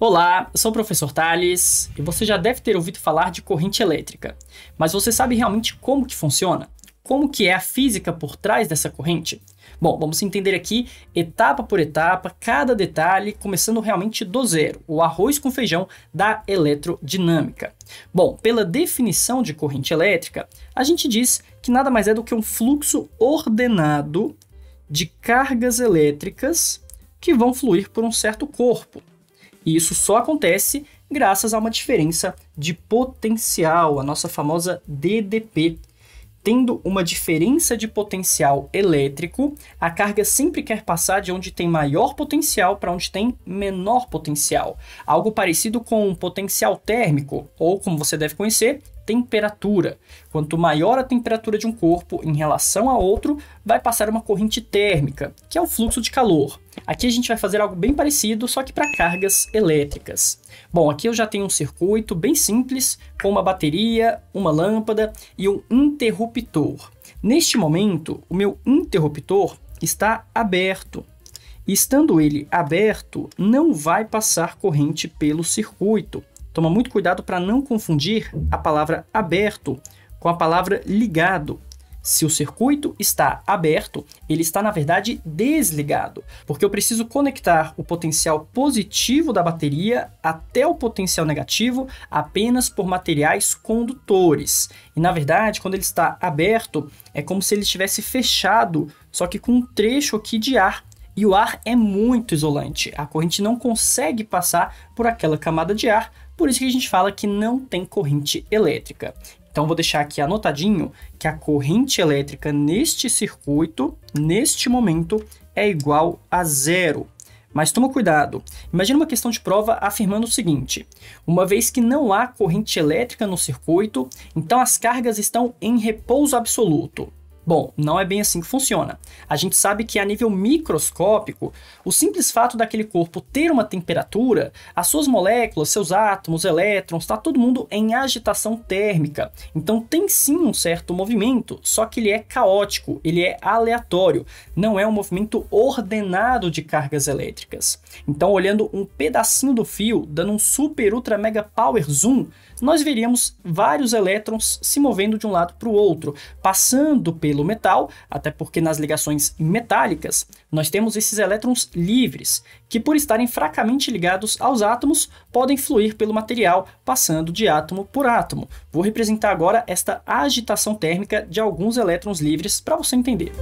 Olá, sou o professor Tales e você já deve ter ouvido falar de corrente elétrica. Mas você sabe realmente como que funciona? Como que é a física por trás dessa corrente? Bom, vamos entender aqui etapa por etapa, cada detalhe, começando realmente do zero, o arroz com feijão da eletrodinâmica. Bom, pela definição de corrente elétrica, a gente diz que nada mais é do que um fluxo ordenado de cargas elétricas que vão fluir por um certo corpo. E isso só acontece graças a uma diferença de potencial, a nossa famosa DDP. Tendo uma diferença de potencial elétrico, a carga sempre quer passar de onde tem maior potencial para onde tem menor potencial. Algo parecido com um potencial térmico, ou como você deve conhecer, temperatura. Quanto maior a temperatura de um corpo em relação a outro, vai passar uma corrente térmica, que é o fluxo de calor. Aqui a gente vai fazer algo bem parecido, só que para cargas elétricas. Bom, aqui eu já tenho um circuito bem simples, com uma bateria, uma lâmpada e um interruptor. Neste momento, o meu interruptor está aberto. Estando ele aberto, não vai passar corrente pelo circuito. Toma muito cuidado para não confundir a palavra aberto com a palavra ligado. Se o circuito está aberto, ele está na verdade desligado, porque eu preciso conectar o potencial positivo da bateria até o potencial negativo apenas por materiais condutores. E na verdade, quando ele está aberto, é como se ele estivesse fechado, só que com um trecho aqui de ar. E o ar é muito isolante, a corrente não consegue passar por aquela camada de ar por isso que a gente fala que não tem corrente elétrica. Então vou deixar aqui anotadinho que a corrente elétrica neste circuito, neste momento, é igual a zero. Mas toma cuidado. Imagina uma questão de prova afirmando o seguinte: uma vez que não há corrente elétrica no circuito, então as cargas estão em repouso absoluto. Bom, não é bem assim que funciona. A gente sabe que a nível microscópico, o simples fato daquele corpo ter uma temperatura, as suas moléculas, seus átomos, elétrons, está todo mundo em agitação térmica. Então tem sim um certo movimento, só que ele é caótico, ele é aleatório, não é um movimento ordenado de cargas elétricas. Então, olhando um pedacinho do fio, dando um super ultra mega power zoom, nós veríamos vários elétrons se movendo de um lado para o outro, passando pelo metal, até porque nas ligações metálicas nós temos esses elétrons livres, que por estarem fracamente ligados aos átomos, podem fluir pelo material, passando de átomo por átomo. Vou representar agora esta agitação térmica de alguns elétrons livres para você entender.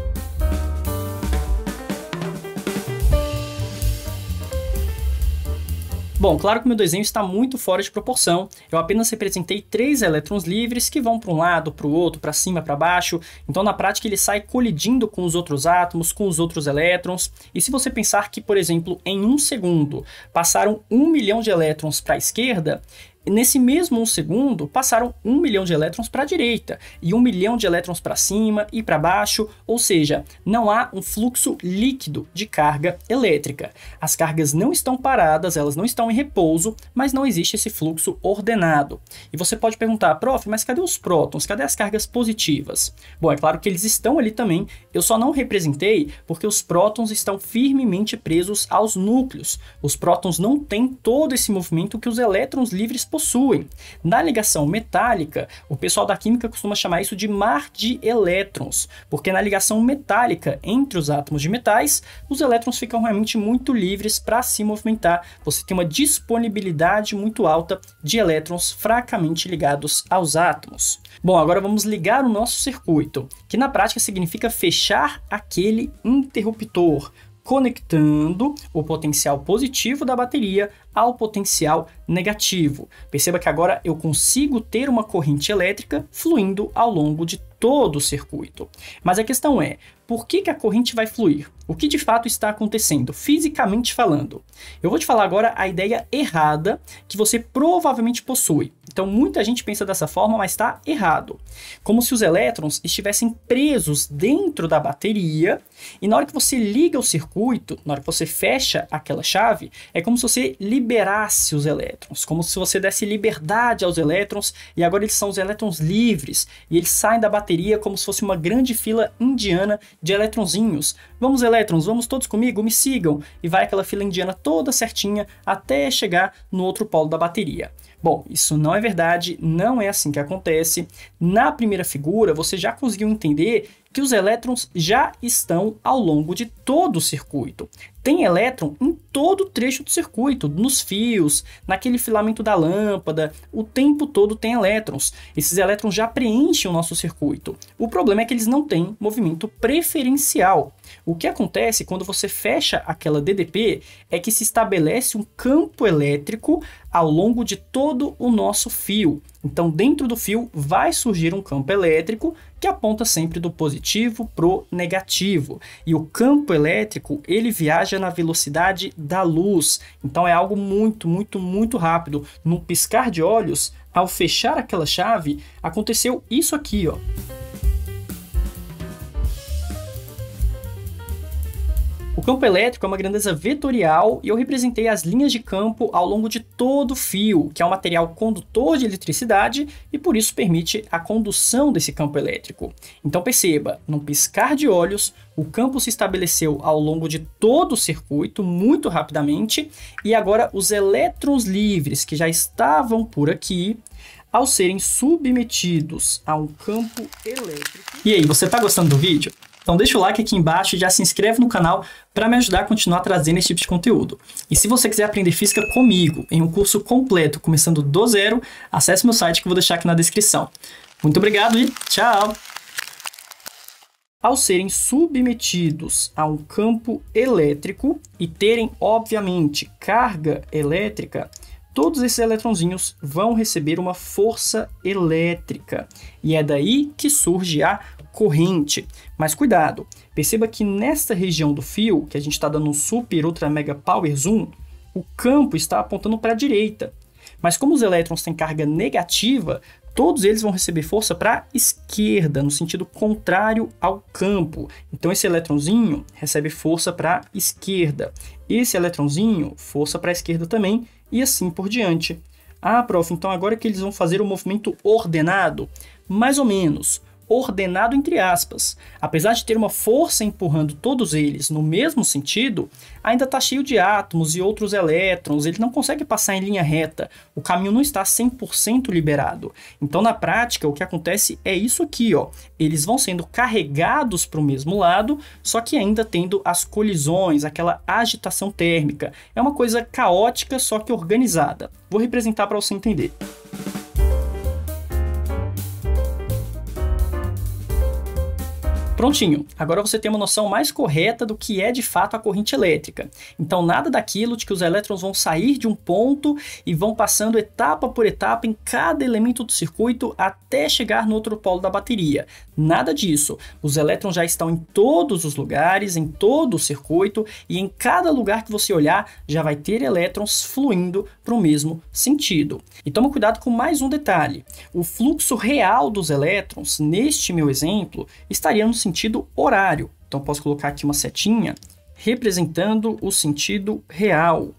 Bom, claro que meu desenho está muito fora de proporção. Eu apenas representei três elétrons livres que vão para um lado, para o outro, para cima, para baixo. Então, na prática, ele sai colidindo com os outros átomos, com os outros elétrons. E se você pensar que, por exemplo, em um segundo passaram um milhão de elétrons para a esquerda, Nesse mesmo um segundo, passaram um milhão de elétrons para a direita e um milhão de elétrons para cima e para baixo, ou seja, não há um fluxo líquido de carga elétrica. As cargas não estão paradas, elas não estão em repouso, mas não existe esse fluxo ordenado. E você pode perguntar, prof, mas cadê os prótons? Cadê as cargas positivas? Bom, é claro que eles estão ali também, eu só não representei porque os prótons estão firmemente presos aos núcleos. Os prótons não têm todo esse movimento que os elétrons livres possuem. Na ligação metálica, o pessoal da química costuma chamar isso de mar de elétrons, porque na ligação metálica entre os átomos de metais, os elétrons ficam realmente muito livres para se movimentar. Você tem uma disponibilidade muito alta de elétrons fracamente ligados aos átomos. Bom, agora vamos ligar o nosso circuito, que na prática significa fechar aquele interruptor, conectando o potencial positivo da bateria ao potencial negativo. Perceba que agora eu consigo ter uma corrente elétrica fluindo ao longo de todo o circuito. Mas a questão é, por que, que a corrente vai fluir? O que de fato está acontecendo, fisicamente falando? Eu vou te falar agora a ideia errada que você provavelmente possui. Então, muita gente pensa dessa forma, mas está errado. Como se os elétrons estivessem presos dentro da bateria, e na hora que você liga o circuito, na hora que você fecha aquela chave, é como se você liberasse liberasse os elétrons, como se você desse liberdade aos elétrons e agora eles são os elétrons livres e eles saem da bateria como se fosse uma grande fila indiana de elétronzinhos. Vamos elétrons, vamos todos comigo, me sigam e vai aquela fila indiana toda certinha até chegar no outro polo da bateria. Bom, isso não é verdade, não é assim que acontece. Na primeira figura, você já conseguiu entender que os elétrons já estão ao longo de todo o circuito tem elétron em todo o trecho do circuito, nos fios, naquele filamento da lâmpada, o tempo todo tem elétrons. Esses elétrons já preenchem o nosso circuito. O problema é que eles não têm movimento preferencial. O que acontece quando você fecha aquela DDP é que se estabelece um campo elétrico ao longo de todo o nosso fio. Então, dentro do fio vai surgir um campo elétrico que aponta sempre do positivo pro negativo. E o campo elétrico, ele viaja na velocidade da luz. Então é algo muito, muito, muito rápido. Num piscar de olhos, ao fechar aquela chave, aconteceu isso aqui, ó. O campo elétrico é uma grandeza vetorial e eu representei as linhas de campo ao longo de todo o fio, que é um material condutor de eletricidade e por isso permite a condução desse campo elétrico. Então perceba, num piscar de olhos, o campo se estabeleceu ao longo de todo o circuito, muito rapidamente, e agora os elétrons livres que já estavam por aqui ao serem submetidos a um campo elétrico. E aí, você está gostando do vídeo? Então deixa o like aqui embaixo e já se inscreve no canal para me ajudar a continuar trazendo esse tipo de conteúdo. E se você quiser aprender física comigo em um curso completo, começando do zero, acesse meu site que eu vou deixar aqui na descrição. Muito obrigado e tchau! Ao serem submetidos a um campo elétrico e terem, obviamente, carga elétrica, todos esses eletrãozinhos vão receber uma força elétrica. E é daí que surge a corrente. Mas cuidado, perceba que nesta região do fio, que a gente está dando um super ultra mega power zoom, o campo está apontando para a direita. Mas como os elétrons têm carga negativa, todos eles vão receber força para a esquerda, no sentido contrário ao campo. Então esse elétronzinho recebe força para a esquerda. Esse elétronzinho, força para a esquerda também, e assim por diante. Ah, prof, então agora que eles vão fazer o um movimento ordenado? Mais ou menos ordenado entre aspas. Apesar de ter uma força empurrando todos eles no mesmo sentido, ainda está cheio de átomos e outros elétrons, ele não consegue passar em linha reta, o caminho não está 100% liberado. Então, na prática, o que acontece é isso aqui, ó. eles vão sendo carregados para o mesmo lado, só que ainda tendo as colisões, aquela agitação térmica. É uma coisa caótica, só que organizada. Vou representar para você entender. Prontinho, agora você tem uma noção mais correta do que é de fato a corrente elétrica. Então, nada daquilo de que os elétrons vão sair de um ponto e vão passando etapa por etapa em cada elemento do circuito até chegar no outro polo da bateria. Nada disso. Os elétrons já estão em todos os lugares, em todo o circuito e em cada lugar que você olhar já vai ter elétrons fluindo para o mesmo sentido. E toma cuidado com mais um detalhe: o fluxo real dos elétrons, neste meu exemplo, estaria no sentido horário. Então posso colocar aqui uma setinha representando o sentido real.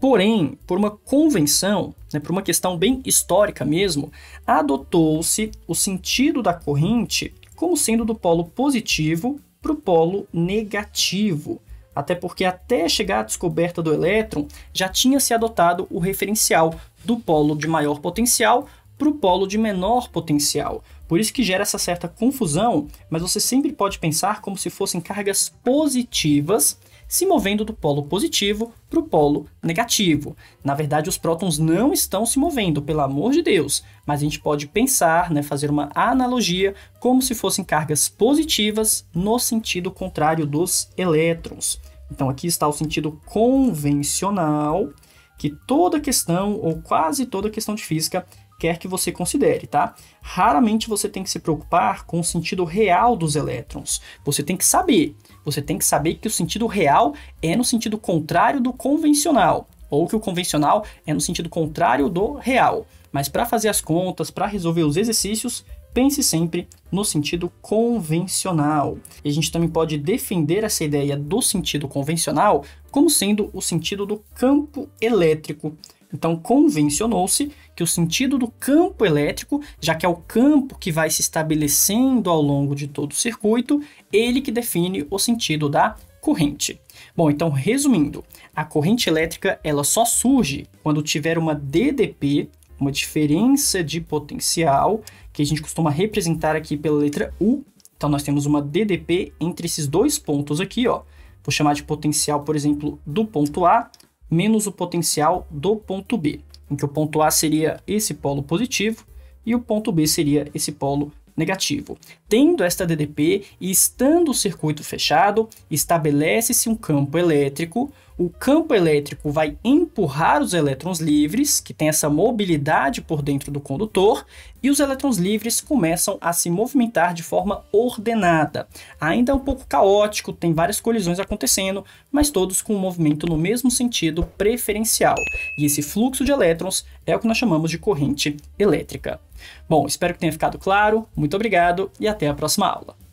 Porém, por uma convenção, né, por uma questão bem histórica mesmo, adotou-se o sentido da corrente como sendo do polo positivo para o polo negativo. Até porque, até chegar à descoberta do elétron, já tinha se adotado o referencial do polo de maior potencial para o polo de menor potencial. Por isso que gera essa certa confusão, mas você sempre pode pensar como se fossem cargas positivas se movendo do polo positivo para o polo negativo. Na verdade, os prótons não estão se movendo, pelo amor de Deus, mas a gente pode pensar, né, fazer uma analogia como se fossem cargas positivas no sentido contrário dos elétrons. Então aqui está o sentido convencional, que toda questão ou quase toda questão de física quer que você considere, tá? Raramente você tem que se preocupar com o sentido real dos elétrons. Você tem que saber. Você tem que saber que o sentido real é no sentido contrário do convencional, ou que o convencional é no sentido contrário do real. Mas para fazer as contas, para resolver os exercícios, pense sempre no sentido convencional. E a gente também pode defender essa ideia do sentido convencional como sendo o sentido do campo elétrico então, convencionou-se que o sentido do campo elétrico, já que é o campo que vai se estabelecendo ao longo de todo o circuito, ele que define o sentido da corrente. Bom, então resumindo, a corrente elétrica ela só surge quando tiver uma DDP, uma diferença de potencial, que a gente costuma representar aqui pela letra U. Então nós temos uma DDP entre esses dois pontos aqui, ó. Vou chamar de potencial, por exemplo, do ponto A menos o potencial do ponto B, em que o ponto A seria esse polo positivo e o ponto B seria esse polo negativo. Tendo esta DDP e estando o circuito fechado, estabelece-se um campo elétrico o campo elétrico vai empurrar os elétrons livres, que tem essa mobilidade por dentro do condutor, e os elétrons livres começam a se movimentar de forma ordenada. Ainda é um pouco caótico, tem várias colisões acontecendo, mas todos com um movimento no mesmo sentido preferencial. E esse fluxo de elétrons é o que nós chamamos de corrente elétrica. Bom, espero que tenha ficado claro, muito obrigado e até a próxima aula.